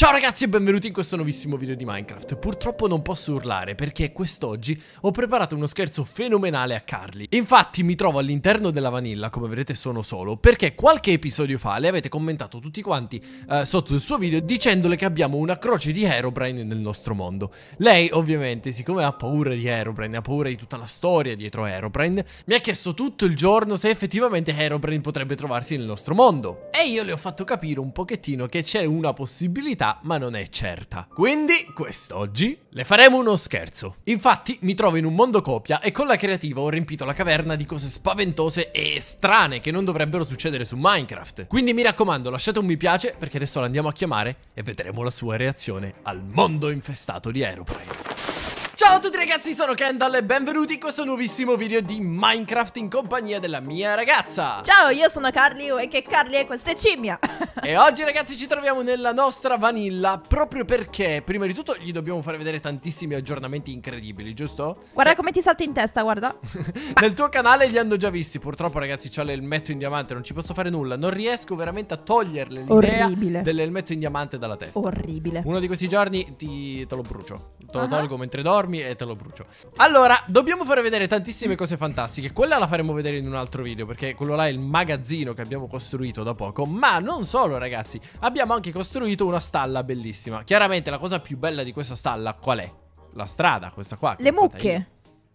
Ciao ragazzi e benvenuti in questo nuovissimo video di Minecraft Purtroppo non posso urlare perché quest'oggi ho preparato uno scherzo fenomenale a Carly Infatti mi trovo all'interno della vanilla, come vedete sono solo Perché qualche episodio fa le avete commentato tutti quanti eh, sotto il suo video Dicendole che abbiamo una croce di Herobrine nel nostro mondo Lei ovviamente, siccome ha paura di Herobrine, ha paura di tutta la storia dietro Herobrine Mi ha chiesto tutto il giorno se effettivamente Herobrine potrebbe trovarsi nel nostro mondo E io le ho fatto capire un pochettino che c'è una possibilità ma non è certa. Quindi, quest'oggi, le faremo uno scherzo. Infatti, mi trovo in un mondo copia e con la creativa ho riempito la caverna di cose spaventose e strane che non dovrebbero succedere su Minecraft. Quindi mi raccomando, lasciate un mi piace perché adesso la andiamo a chiamare e vedremo la sua reazione al mondo infestato di Aeroplane. Ciao a tutti ragazzi, sono Kendall e benvenuti in questo nuovissimo video di Minecraft in compagnia della mia ragazza Ciao, io sono Carly e che Carly è questa è E oggi ragazzi ci troviamo nella nostra vanilla proprio perché prima di tutto gli dobbiamo fare vedere tantissimi aggiornamenti incredibili, giusto? Guarda eh. come ti salta in testa, guarda Nel tuo canale li hanno già visti, purtroppo ragazzi c'ha l'elmetto in diamante, non ci posso fare nulla Non riesco veramente a toglierle l'idea dell'elmetto in diamante dalla testa Orribile Uno di questi giorni ti... te lo brucio Te lo ah. tolgo mentre dormi e te lo brucio Allora, dobbiamo far vedere tantissime cose fantastiche Quella la faremo vedere in un altro video Perché quello là è il magazzino che abbiamo costruito da poco Ma non solo ragazzi Abbiamo anche costruito una stalla bellissima Chiaramente la cosa più bella di questa stalla qual è? La strada, questa qua Le mucche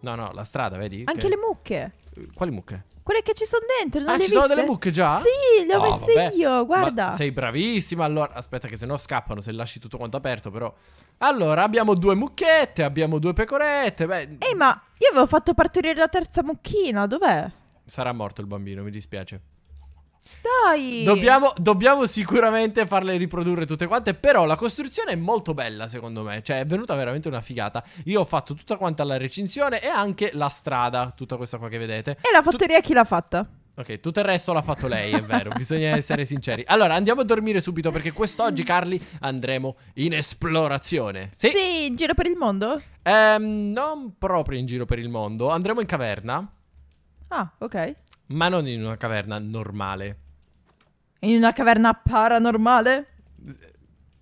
No, no, la strada, vedi? Anche che... le mucche Quali mucche? Quelle che ci sono dentro. Non ah, le ci viste? sono delle mucche già? Sì, le ho oh, messe vabbè. io, guarda. Ma sei bravissima. Allora, aspetta, che se no scappano se lasci tutto quanto aperto, però. Allora, abbiamo due mucchette, abbiamo due pecorette. Beh... Ehi, ma io avevo fatto partorire la terza mucchina, dov'è? Sarà morto il bambino, mi dispiace. Dai! Dobbiamo, dobbiamo, sicuramente farle riprodurre tutte quante. Però la costruzione è molto bella, secondo me. Cioè, è venuta veramente una figata. Io ho fatto tutta quanta la recinzione e anche la strada, tutta questa qua che vedete. E la fattoria Tut chi l'ha fatta? Ok, tutto il resto l'ha fatto lei, è vero, bisogna essere sinceri. Allora, andiamo a dormire subito perché quest'oggi, Carly, andremo in esplorazione. Sì? Sì, in giro per il mondo? Ehm, non proprio in giro per il mondo, andremo in caverna. Ah, ok. Ma non in una caverna normale. In una caverna paranormale?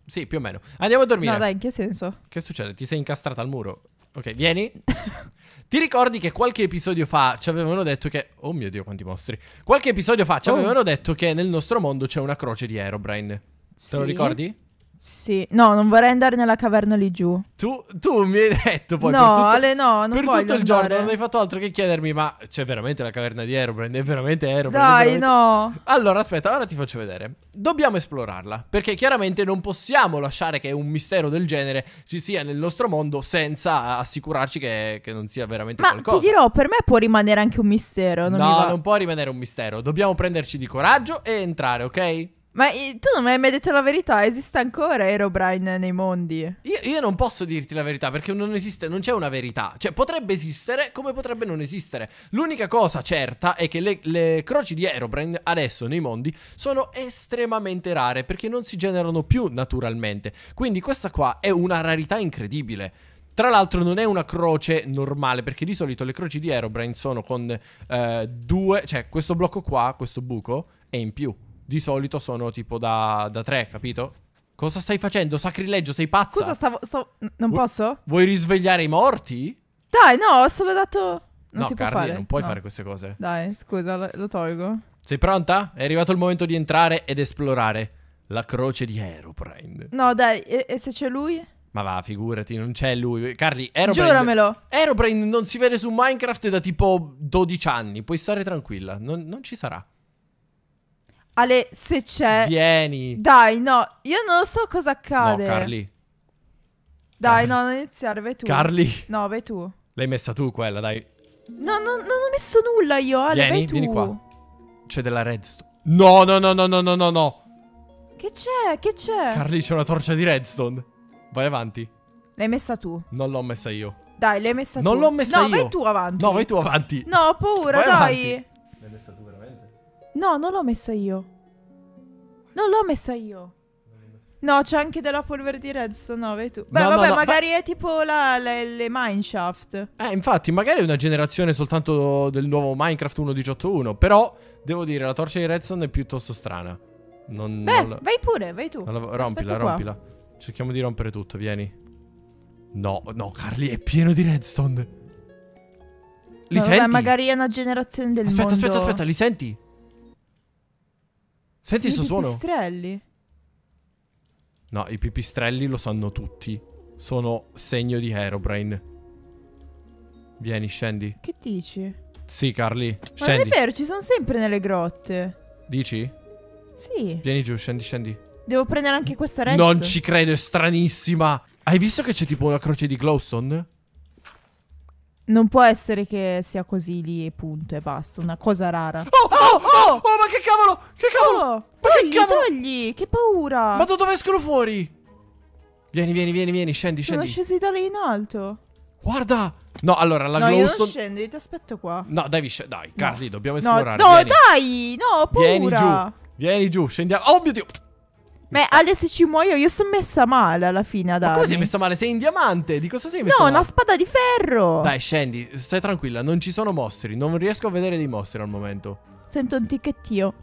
Sì, più o meno. Andiamo a dormire. No, dai, in che senso? Che succede? Ti sei incastrata al muro. Ok, vieni. Ti ricordi che qualche episodio fa ci avevano detto che... Oh mio Dio, quanti mostri. Qualche episodio fa ci oh. avevano detto che nel nostro mondo c'è una croce di Herobrine. Sì. Te lo ricordi? Sì, no, non vorrei andare nella caverna lì giù. Tu, tu mi hai detto poi. No, tutto, Ale, no, non Per tutto il giorno non hai fatto altro che chiedermi: ma c'è veramente la caverna di Aerobrand? È veramente Aerobrand? Dai, veramente... no. Allora, aspetta, ora ti faccio vedere. Dobbiamo esplorarla. Perché chiaramente non possiamo lasciare che un mistero del genere ci sia nel nostro mondo senza assicurarci che, che non sia veramente ma qualcosa. Ma ti dirò, per me può rimanere anche un mistero. Non no, non può rimanere un mistero. Dobbiamo prenderci di coraggio e entrare, ok? Ma tu non mi hai mai detto la verità, esiste ancora Aerobrain nei mondi? Io, io, non posso dirti la verità perché non esiste, non c'è una verità. Cioè potrebbe esistere come potrebbe non esistere. L'unica cosa certa è che le, le, croci di Aerobrain adesso nei mondi sono estremamente rare perché non si generano più naturalmente. Quindi questa qua è una rarità incredibile. Tra l'altro non è una croce normale, perché di solito le croci di Aerobrain sono con eh, due... Cioè questo blocco qua, questo buco, è in più di solito sono tipo da, da tre, capito? Cosa stai facendo? Sacrilegio, sei pazzo? Scusa, stavo... stavo... non posso? Vuoi risvegliare i morti? Dai, no, ho solo dato... Non no, si Carly, non puoi no. fare queste cose. Dai, scusa, lo, tolgo. Sei pronta? È arrivato il momento di entrare ed esplorare la croce di Aeroprind. No, dai, e, e se c'è lui? Ma va, figurati, non c'è lui. Carly, Aeroprind... Giuramelo. Aeroplane non si vede su Minecraft da tipo 12 anni. Puoi stare tranquilla, non, non ci sarà. Ale, se c'è... Vieni. Dai, no, io non so cosa accade. No, Carly. Dai, Carly. no, non iniziare, vai tu. Carly. No, vai tu. L'hai messa tu quella, dai. No, no, non ho messo nulla io, Ale, vieni, vai tu. Vieni qua. C'è della redstone. No, no, no, no, no, no, no, no. Che c'è? Che c'è? Carly, c'è una torcia di redstone. Vai avanti. L'hai messa tu. Non l'ho messa io. Dai, l'hai messa non tu. Non l'ho messa no, io. No, vai tu avanti. No, vai tu avanti. No, ho paura, vai dai. L'hai messa tu. No, non l'ho messa io. Non l'ho messa io. No, c'è anche della polvere di redstone, no, vedi tu. Beh, no, vabbè, no, no, magari è tipo la, le, le, Mineshaft. Eh, infatti, magari è una generazione soltanto del nuovo Minecraft 1.18.1, però, devo dire, la torcia di redstone è piuttosto strana. Non, Beh, non la... vai pure, vai tu. La... Rompila, Aspetto rompila. Cerchiamo di rompere tutto, vieni. No, no, Carly, è pieno di redstone. Li no, senti? Vabbè, magari è una generazione del aspetta, mondo. Aspetta, aspetta, aspetta, li senti? Senti questo suono? I pipistrelli. No, i pipistrelli lo sanno tutti. Sono segno di Herobrine. Vieni, scendi. Che dici? Sì, Carly, scendi. Ma non è vero, ci sono sempre nelle grotte. Dici? Sì. Vieni giù, scendi, scendi. Devo prendere anche questa resta. Non ci credo, è stranissima. Hai visto che c'è tipo una croce di Glowstone? Non può essere che sia così lì e punto e basta, una cosa rara. Oh, oh, oh, oh, oh ma che cavolo, che cavolo, oh, ma togli, che cavolo. togli, che paura. Ma da dove escono fuori? Vieni, vieni, vieni, vieni, scendi, scendi. Sono scesi da lì in alto. Guarda! No, allora la no, glowstone... No, io ti aspetto qua. No, devi Dai, Carli, no. dobbiamo esplorare. No, no vieni. dai! No, ho paura! Vieni giù, vieni giù, scendiamo... Oh mio Dio! Beh, Ale, se ci muoio, io sono messa male alla fine. Ad Ma come sei messa male? Sei in diamante? Di cosa sei messa no, male? No, una spada di ferro. Dai, scendi, stai tranquilla, non ci sono mostri. Non riesco a vedere dei mostri al momento. Sento un ticchettio.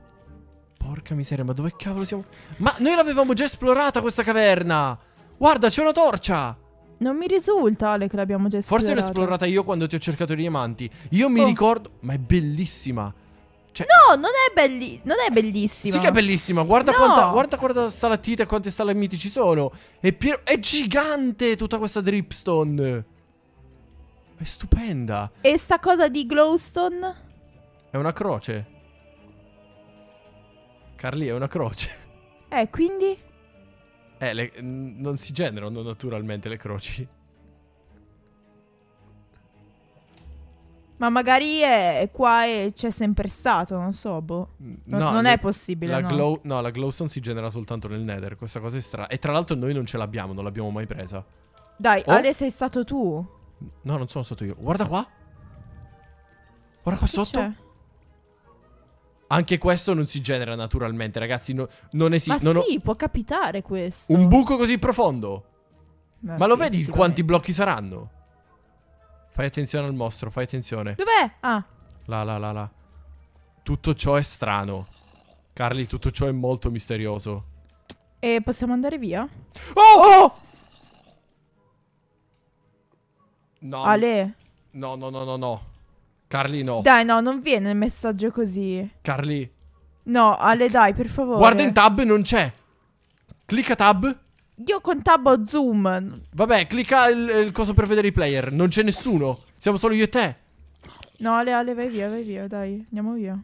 Porca miseria, ma dove cavolo siamo? Ma noi l'avevamo già esplorata questa caverna! Guarda, c'è una torcia! Non mi risulta, Ale, che l'abbiamo già esplorata. Forse l'ho esplorata io quando ti ho cercato i diamanti. Io mi oh. ricordo... Ma è bellissima! Cioè, no, non è, belli- non è bellissima. Sì che è bellissimo. Guarda, no. quanta, guarda, guarda salatita e quante salamiti ci sono. È, pieno- è gigante tutta questa dripstone. È stupenda. E sta cosa di glowstone? È una croce. Carly, è una croce. Eh, quindi? Eh, le, non si generano naturalmente le croci. Ma magari è qua e c'è sempre stato, non so, boh. Mm, no, non le, è possibile. La no. Glow, no, la glowstone si genera soltanto nel nether, questa cosa è strana. E tra l'altro noi non ce l'abbiamo, non l'abbiamo mai presa. Dai, oh. Ale sei stato tu. No, non sono stato io. Guarda qua. Guarda qua che sotto. C'è? Anche questo non si genera naturalmente, ragazzi. No, non esiste. Ma non sì, ho... può capitare questo. Un buco così profondo. Ma, Ma sì, lo vedi quanti blocchi saranno? Fai attenzione al mostro, fai attenzione. Dov'è? Ah. Là, là, là, là. Tutto ciò è strano. Carly, tutto ciò è molto misterioso. E possiamo andare via? Oh! oh! No. Ale. No, no, no, no, no. Carly, no. Dai, no, non viene il messaggio così. Carly. No, Ale, dai, per favore. Guarda in tab, non c'è. Clicca tab. Io con tab zoom. Vabbè, clicca il, il coso per vedere i player. Non c'è nessuno. Siamo solo io e te. No, Ale, Ale, vai via, vai via, dai. Andiamo via.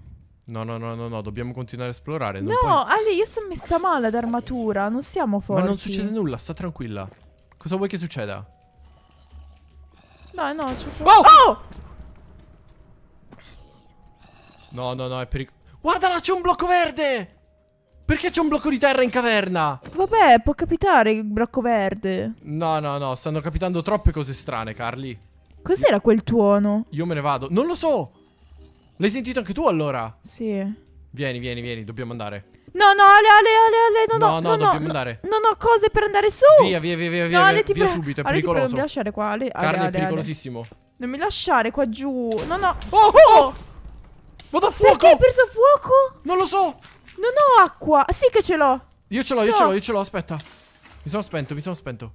No, no, no, no, no, dobbiamo continuare a esplorare. no, puoi... Ale, io sono messa male ad armatura. Non siamo forti. Ma non succede nulla, sta tranquilla. Cosa vuoi che succeda? No, no, c'è oh! oh! No, no, no, è pericoloso. Guardala, c'è un blocco verde! Perché c'è un blocco di terra in caverna? Vabbè, può capitare il blocco verde. No, no, no, stanno capitando troppe cose strane, Carly. Cos'era quel tuono? Io me ne vado. Non lo so! L'hai sentito anche tu allora? Sì. Vieni, vieni, vieni, dobbiamo andare. No, no, Ale, Ale, Ale, Ale, no, no, no, no, dobbiamo no, andare. non ho cose per andare su. Via, via, via, via, no, via, Ale, ti via subito, è Ale, pericoloso. non mi lasciare qua, Ale. Carly Ale, Ale. è pericolosissimo. Non mi lasciare qua giù. No, no. Oh, oh, oh! oh! Vado a fuoco! Perché hai perso fuoco? Non lo so. Non ho acqua. Ah, sì che ce l'ho. Io ce l'ho, io ce l'ho, io ce l'ho, aspetta. Mi sono spento, mi sono spento.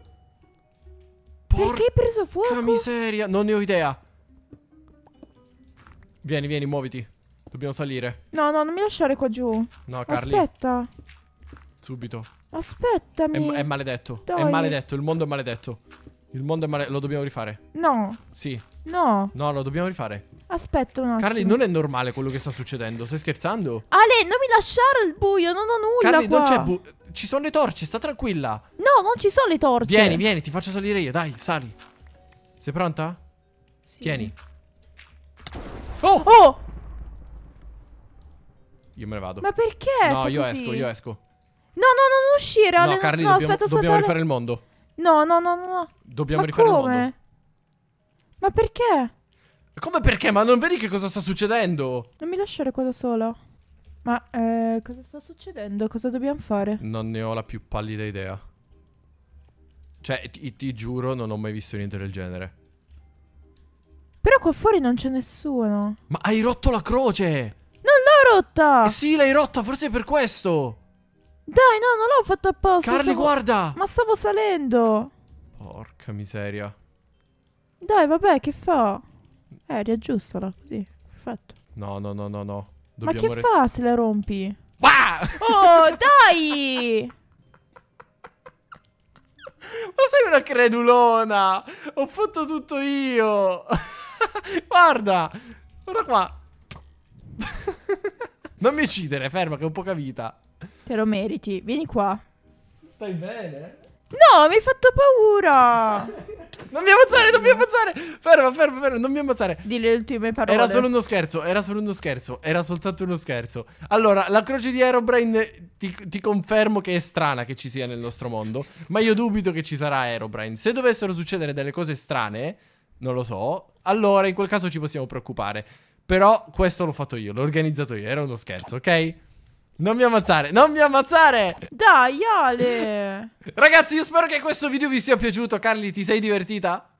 Porca Perché hai preso fuoco? Porca miseria, non ne ho idea. Vieni, vieni, muoviti. Dobbiamo salire. No, no, non mi lasciare qua giù. No, Carly. Aspetta. Subito. Aspettami. È, è maledetto. Dai. È maledetto, il mondo è maledetto. Il mondo è maledetto, lo dobbiamo rifare. No. Sì. No. No, lo dobbiamo rifare. Aspetta un attimo. Carly, non è normale quello che sta succedendo. Stai scherzando? Ale, non mi lasciare al buio, non ho nulla. Carly, qua. non c'è buio. Ci sono le torce, sta tranquilla. No, non ci sono le torce. Vieni, vieni, ti faccio salire io. Dai, sali. Sei pronta? Sì. Tieni. Oh! oh! Oh! Io me ne vado. Ma perché? No, io così? esco, io esco. No, no, non uscire. Ale, no, Carly, no, dobbiamo, aspetta, dobbiamo rifare il mondo. No, no, no, no. Dobbiamo Ma rifare come? il mondo. Ma perché? Come perché? Ma non vedi che cosa sta succedendo? Non mi lasciare qua da sola. Ma eh, cosa sta succedendo? Cosa dobbiamo fare? Non ne ho la più pallida idea. Cioè, ti, ti giuro, non ho mai visto niente del genere. Però qua fuori non c'è nessuno. Ma hai rotto la croce! Non l'ho rotta! Eh sì, l'hai rotta, forse è per questo. Dai, no, non l'ho fatto apposta. Carli, stavo... guarda! Ma stavo salendo. Porca miseria. Dai, vabbè, che fa? Eh, riaggiustala così. Perfetto. No, no, no, no, no. Dobbiamo Ma che re- fa se la rompi? Bah! Oh, dai! Ma sei una credulona! Ho fatto tutto io! guarda! Guarda qua! non mi uccidere, ferma che ho poca vita. Te lo meriti, vieni qua. Stai bene? No, mi hai fatto paura. non mi ammazzare, non mi ammazzare. Ferma, ferma, ferma, non mi ammazzare. Dì le ultime parole. Era solo uno scherzo, era solo uno scherzo, era soltanto uno scherzo. Allora, la croce di Aerobrain ti, ti confermo che è strana che ci sia nel nostro mondo, ma io dubito che ci sarà Aerobrain. Se dovessero succedere delle cose strane, non lo so, allora in quel caso ci possiamo preoccupare. Però questo l'ho fatto io, l'ho organizzato io, era uno scherzo, ok? Non mi ammazzare, non mi ammazzare! Dai, Ale! Ragazzi, io spero che questo video vi sia piaciuto. Carli, ti sei divertita?